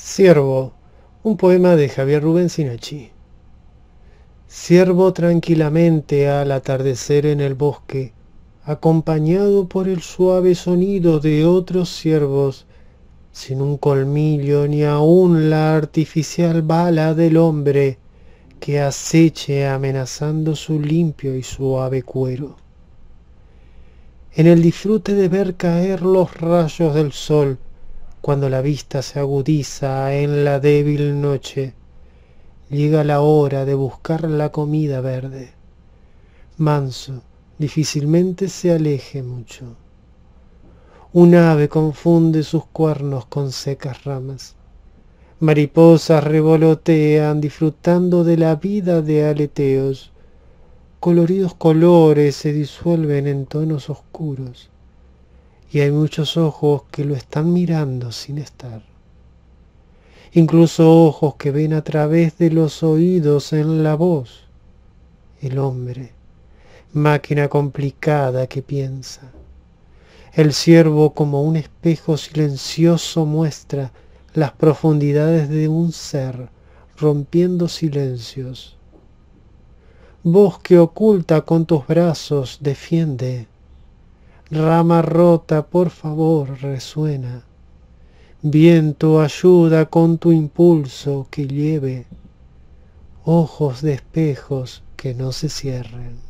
Siervo, un poema de Javier Rubén Sinachi. Siervo tranquilamente al atardecer en el bosque, acompañado por el suave sonido de otros ciervos, sin un colmillo ni aún la artificial bala del hombre que aceche amenazando su limpio y suave cuero. En el disfrute de ver caer los rayos del sol, cuando la vista se agudiza en la débil noche, llega la hora de buscar la comida verde. Manso, difícilmente se aleje mucho. Un ave confunde sus cuernos con secas ramas. Mariposas revolotean disfrutando de la vida de aleteos. Coloridos colores se disuelven en tonos oscuros y hay muchos ojos que lo están mirando sin estar. Incluso ojos que ven a través de los oídos en la voz. El hombre, máquina complicada que piensa. El ciervo como un espejo silencioso muestra las profundidades de un ser rompiendo silencios. Voz que oculta con tus brazos defiende Rama rota, por favor, resuena. Viento, ayuda con tu impulso que lleve. Ojos de espejos que no se cierren.